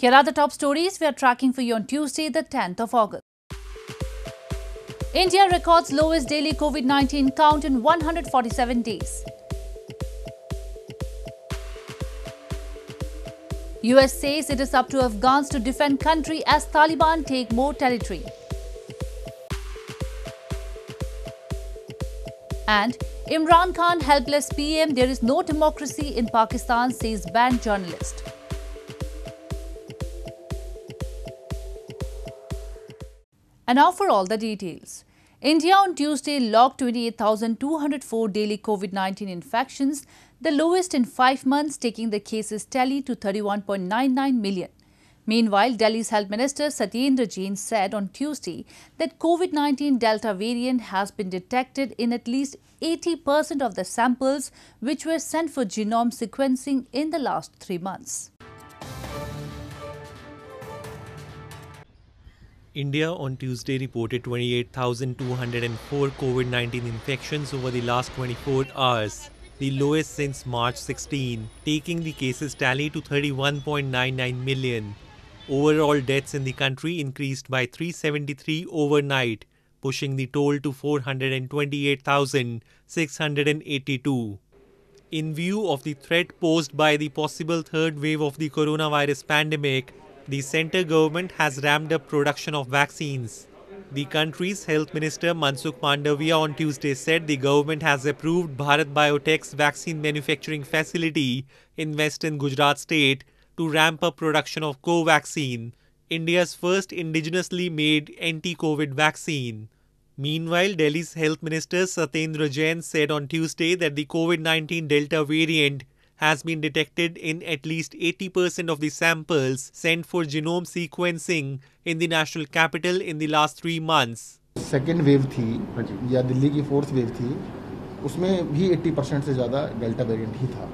Here are the top stories we are tracking for you on Tuesday, the 10th of August. India records lowest daily COVID 19 count in 147 days. US says it is up to Afghans to defend country as Taliban take more territory. And Imran Khan helpless PM, there is no democracy in Pakistan, says banned journalist. And now for all the details. India on Tuesday logged 28,204 daily COVID-19 infections, the lowest in five months, taking the cases tally to 31.99 million. Meanwhile, Delhi's Health Minister Satyendra Jain said on Tuesday that COVID-19 Delta variant has been detected in at least 80% of the samples which were sent for genome sequencing in the last three months. India on Tuesday reported 28,204 COVID 19 infections over the last 24 hours, the lowest since March 16, taking the cases tally to 31.99 million. Overall deaths in the country increased by 373 overnight, pushing the toll to 428,682. In view of the threat posed by the possible third wave of the coronavirus pandemic, the centre government has ramped up production of vaccines. The country's health minister Mansukh Mandavia on Tuesday said the government has approved Bharat Biotech's vaccine manufacturing facility in western Gujarat state to ramp up production of Covaxin, India's first indigenously made anti-COVID vaccine. Meanwhile, Delhi's health minister Satendra Jain said on Tuesday that the COVID-19 Delta variant has been detected in at least 80% of the samples sent for genome sequencing in the national capital in the last three months. Second wave थी या दिल्ली की fourth wave थी उसमें भी 80 percent से ज़्यादा Delta variant ही था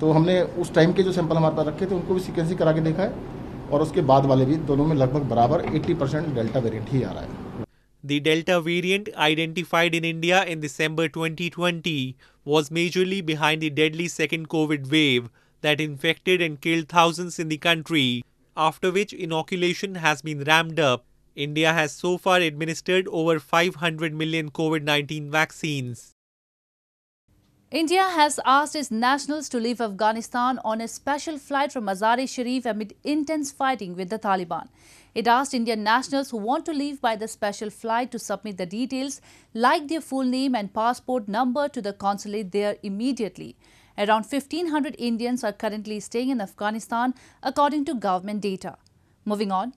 तो हमने उस टाइम के जो सैंपल हमारे पास रखे थे उनको भी सीक्वेंसिंग करा के देखा है और उसके बाद वाले भी दोनों में लगभग बराबर 80 परसेंट डेल्टा वेरिएंट ही आ रहा The Delta variant identified in India in December 2020 was majorly behind the deadly second COVID wave that infected and killed thousands in the country, after which inoculation has been ramped up. India has so far administered over 500 million COVID 19 vaccines. India has asked its nationals to leave Afghanistan on a special flight from Mazar-e-Sharif amid intense fighting with the Taliban. It asked Indian nationals who want to leave by the special flight to submit the details like their full name and passport number to the consulate there immediately. Around 1500 Indians are currently staying in Afghanistan according to government data. Moving on,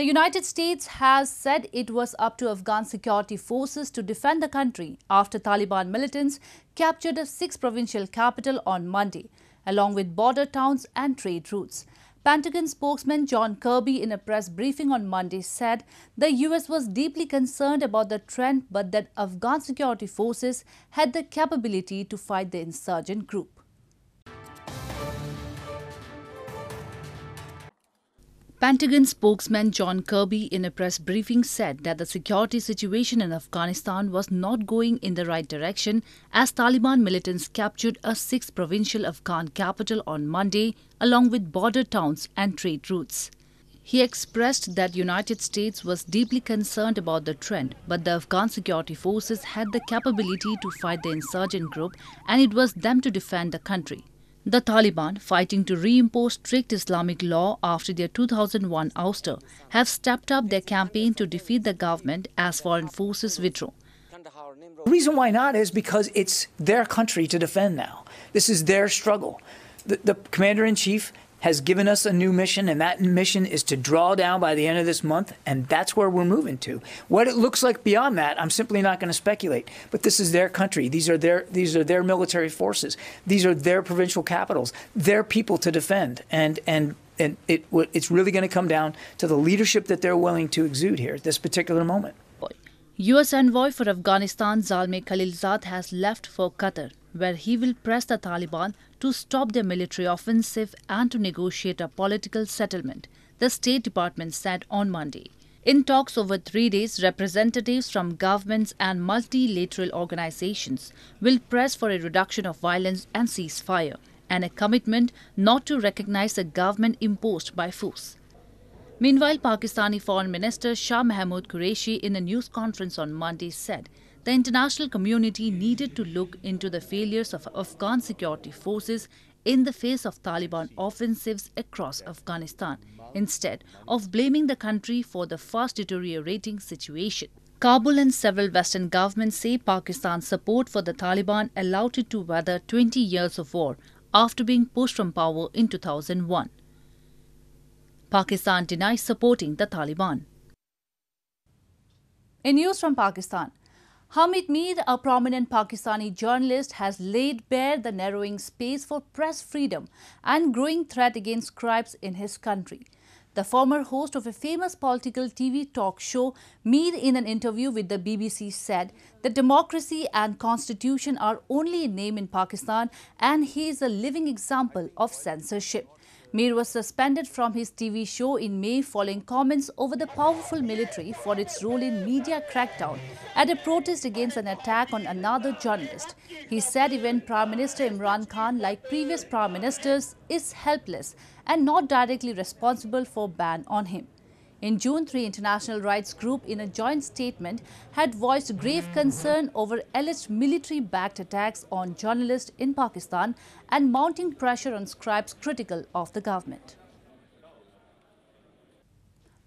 the United States has said it was up to Afghan security forces to defend the country after Taliban militants captured a six-provincial capital on Monday, along with border towns and trade routes. Pentagon spokesman John Kirby in a press briefing on Monday said the U.S. was deeply concerned about the trend but that Afghan security forces had the capability to fight the insurgent group. Pentagon spokesman John Kirby, in a press briefing, said that the security situation in Afghanistan was not going in the right direction as Taliban militants captured a sixth provincial Afghan capital on Monday, along with border towns and trade routes. He expressed that United States was deeply concerned about the trend, but the Afghan security forces had the capability to fight the insurgent group and it was them to defend the country. The Taliban, fighting to reimpose strict Islamic law after their 2001 ouster, have stepped up their campaign to defeat the government as foreign forces withdraw. The reason why not is because it's their country to defend now. This is their struggle. The, the commander in chief has given us a new mission, and that mission is to draw down by the end of this month, and that's where we're moving to. What it looks like beyond that, I'm simply not going to speculate. But this is their country. These are their these are their military forces. These are their provincial capitals. Their people to defend, and and and it it's really going to come down to the leadership that they're willing to exude here at this particular moment. U.S. envoy for Afghanistan Zalmay Khalilzad has left for Qatar, where he will press the Taliban to stop their military offensive and to negotiate a political settlement, the State Department said on Monday. In talks over three days, representatives from governments and multilateral organizations will press for a reduction of violence and ceasefire, and a commitment not to recognize a government imposed by force. Meanwhile, Pakistani Foreign Minister Shah Mahmood Qureshi in a news conference on Monday said the international community needed to look into the failures of Afghan security forces in the face of Taliban offensives across Afghanistan, instead of blaming the country for the fast deteriorating situation. Kabul and several Western governments say Pakistan's support for the Taliban allowed it to weather 20 years of war after being pushed from power in 2001. Pakistan denies supporting the Taliban. In news from Pakistan, Hamid Mir, a prominent Pakistani journalist, has laid bare the narrowing space for press freedom and growing threat against scribes in his country. The former host of a famous political TV talk show, Mir, in an interview with the BBC, said that democracy and constitution are only in name in Pakistan and he is a living example of censorship. Mir was suspended from his TV show in May following comments over the powerful military for its role in media crackdown at a protest against an attack on another journalist. He said even Prime Minister Imran Khan, like previous Prime Ministers, is helpless and not directly responsible for ban on him. In June, three international rights groups in a joint statement had voiced grave concern over alleged military-backed attacks on journalists in Pakistan and mounting pressure on scribes critical of the government.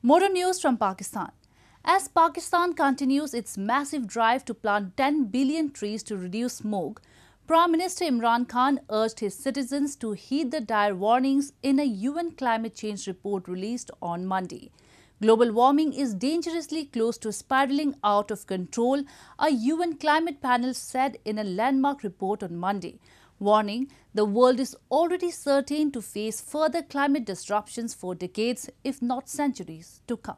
More news from Pakistan. As Pakistan continues its massive drive to plant 10 billion trees to reduce smog, Prime Minister Imran Khan urged his citizens to heed the dire warnings in a UN climate change report released on Monday. Global warming is dangerously close to spiraling out of control, a UN climate panel said in a landmark report on Monday. Warning, the world is already certain to face further climate disruptions for decades, if not centuries, to come.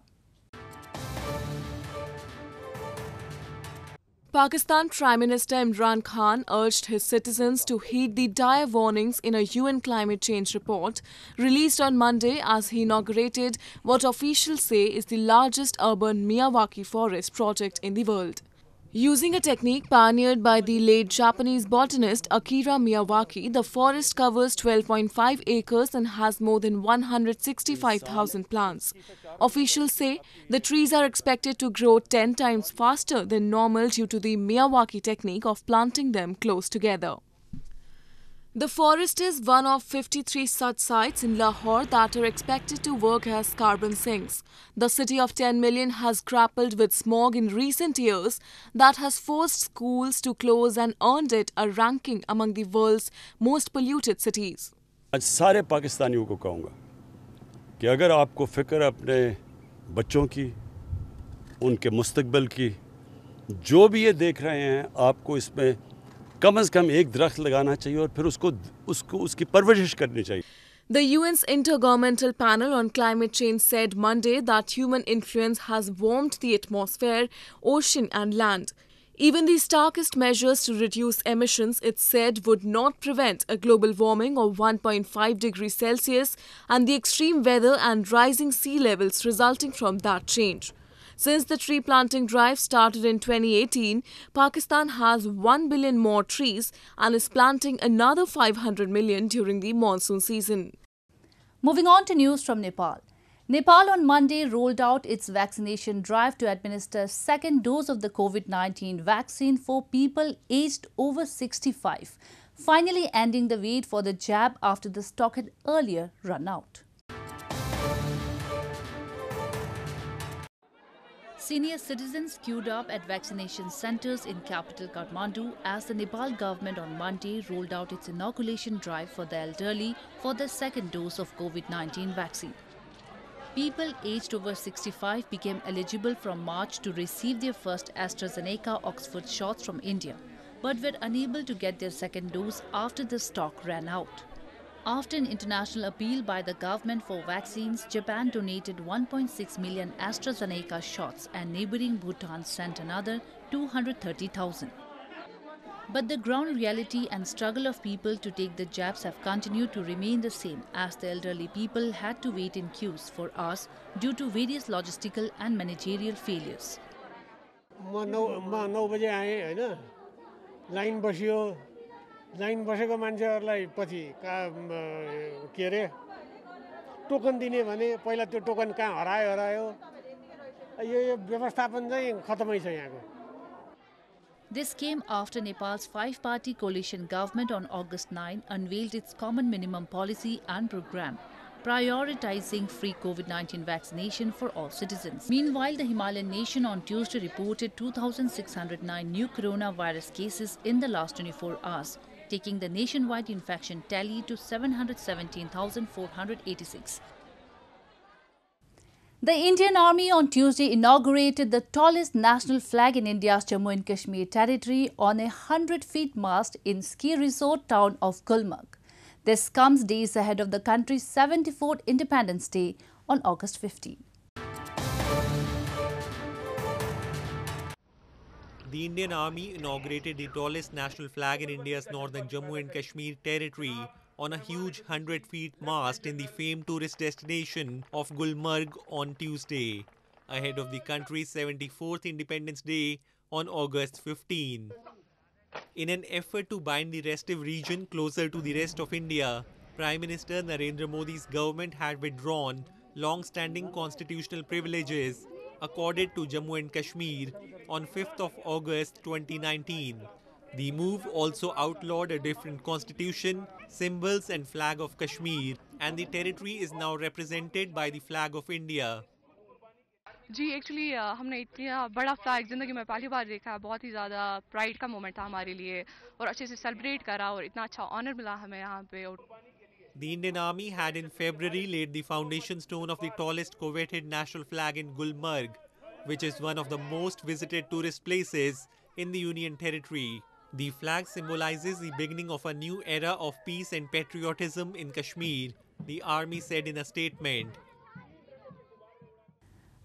Pakistan Prime Minister Imran Khan urged his citizens to heed the dire warnings in a UN climate change report released on Monday as he inaugurated what officials say is the largest urban Miyawaki forest project in the world. Using a technique pioneered by the late Japanese botanist Akira Miyawaki, the forest covers 12.5 acres and has more than 165,000 plants. Officials say the trees are expected to grow 10 times faster than normal due to the Miyawaki technique of planting them close together. The forest is one of 53 such sites in Lahore that are expected to work as carbon sinks. The city of 10 million has grappled with smog in recent years that has forced schools to close and earned it a ranking among the world's most polluted cities. सारे पाकिस्तानियों को कहूँगा कि अगर आपको फिक्र अपने बच्चों की उनके मुस्तकबल की जो भी ये देख रहे हैं आपको इसमें कम कम एक दरख्त लगाना चाहिए और फिर उसको उसको उसकी परवरिश करनी चाहिए The UN's Intergovernmental Panel on Climate Change said Monday that human influence has warmed the atmosphere, ocean, and land. Even the starkest measures to reduce emissions, it said, would not prevent a global warming of 1.5 degrees Celsius and the extreme weather and rising sea levels resulting from that change. Since the tree planting drive started in 2018, Pakistan has 1 billion more trees and is planting another 500 million during the monsoon season. Moving on to news from Nepal. Nepal on Monday rolled out its vaccination drive to administer second dose of the COVID-19 vaccine for people aged over 65, finally ending the wait for the jab after the stock had earlier run out. Senior citizens queued up at vaccination centers in capital Kathmandu as the Nepal government on Monday rolled out its inoculation drive for the elderly for the second dose of COVID-19 vaccine. People aged over 65 became eligible from March to receive their first AstraZeneca Oxford shots from India, but were unable to get their second dose after the stock ran out. After an international appeal by the government for vaccines, Japan donated 1.6 million AstraZeneca shots and neighboring Bhutan sent another 230,000. But the ground reality and struggle of people to take the jabs have continued to remain the same as the elderly people had to wait in queues for hours due to various logistical and managerial failures. मान्छेहरूलाई पछि का के अरे token दिने भने पहिला त्यो token कहाँ हरायो हरायो यो यो व्यवस्थापन चाहिँ छ यहाँको This came after Nepal's five party coalition government on August 9 unveiled its common minimum policy and program, prioritizing free COVID 19 vaccination for all citizens. Meanwhile, the Himalayan nation on Tuesday reported 2,609 new coronavirus cases in the last 24 hours, taking the nationwide infection tally to 717,486. The Indian Army on Tuesday inaugurated the tallest national flag in India's Jammu and Kashmir territory on a 100 feet mast in ski resort town of Gulmarg. This comes days ahead of the country's 74th Independence Day on August 15. the Indian Army inaugurated the tallest national flag in India's northern Jammu and Kashmir territory on a huge 100 feet mast in the famed tourist destination of Gulmarg on Tuesday, ahead of the country's 74th Independence Day on August 15. In an effort to bind the restive region closer to the rest of India, Prime Minister Narendra Modi's government had withdrawn long-standing constitutional privileges accorded to Jammu and Kashmir on 5th of August 2019. The move also outlawed a different constitution, symbols and flag of Kashmir and the territory is now represented by the flag of India. जी actually uh, हमने इतना बड़ा flag ज़िंदगी में पहली बार देखा है बहुत ही ज़्यादा प्राइड का मोमेंट था हमारे लिए और अच्छे से सेलिब्रेट करा और इतना अच्छा ऑनर मिला हमें यहाँ पे और the Indian Army had in February laid the foundation stone of the tallest coveted national flag in Gulmarg, which is one of the most visited tourist places in the Union Territory. The flag symbolizes the beginning of a new era of peace and patriotism in Kashmir, the army said in a statement.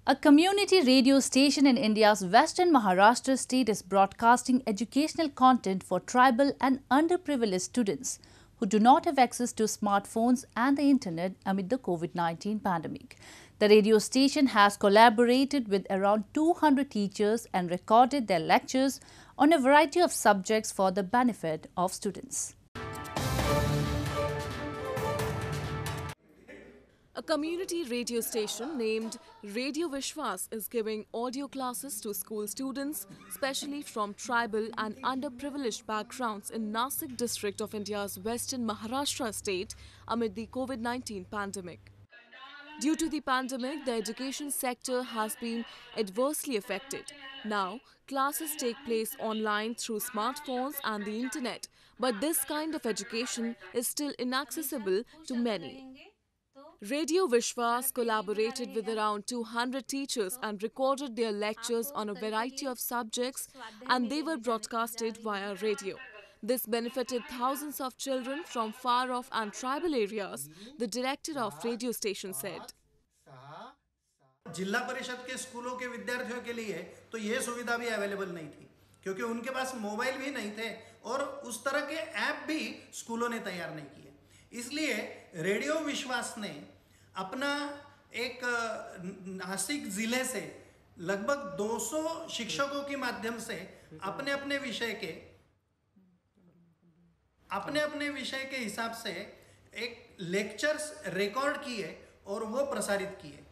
A community radio station in India's western Maharashtra state is broadcasting educational content for tribal and underprivileged students who do not have access to smartphones and the internet amid the COVID-19 pandemic. The radio station has collaborated with around 200 teachers and recorded their lectures on a variety of subjects for the benefit of students. A community radio station named Radio Vishwas is giving audio classes to school students, especially from tribal and underprivileged backgrounds in Nasik district of India's western Maharashtra state amid the COVID-19 pandemic. Due to the pandemic, the education sector has been adversely affected. Now, classes take place online through smartphones and the internet, but this kind of education is still inaccessible to many. Radio Vishwas collaborated with around 200 teachers and recorded their lectures on a variety of subjects and they were broadcasted via radio. This benefited thousands of children from far off and tribal areas, the director of radio station said. जिला परिषद के स्कूलों के विद्यार्थियों के लिए तो ये सुविधा भी अवेलेबल नहीं थी क्योंकि उनके पास मोबाइल भी नहीं थे और उस तरह के ऐप भी स्कूलों ने तैयार नहीं किए इसलिए रेडियो विश्वास ने अपना एक नासिक ज़िले से लगभग 200 शिक्षकों के माध्यम से अपने अपने विषय के अपने अपने विषय के हिसाब से एक लेक्चर्स रिकॉर्ड किए और वो प्रसारित किए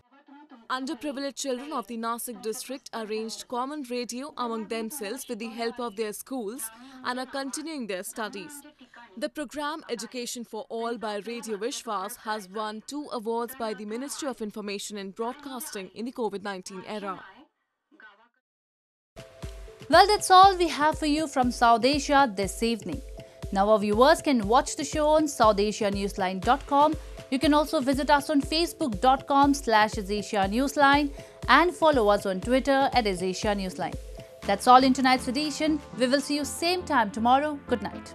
Underprivileged children of the Nasik district arranged common radio among themselves with the help of their schools and are continuing their studies. The program Education for All by Radio Vishwas has won two awards by the Ministry of Information and Broadcasting in the COVID-19 era. Well, that's all we have for you from South Asia this evening. Now our viewers can watch the show on SouthAsiaNewsline.com. You can also visit us on Facebook.com slash Newsline and follow us on Twitter at Asia Newsline. That's all in tonight's edition. We will see you same time tomorrow. Good night.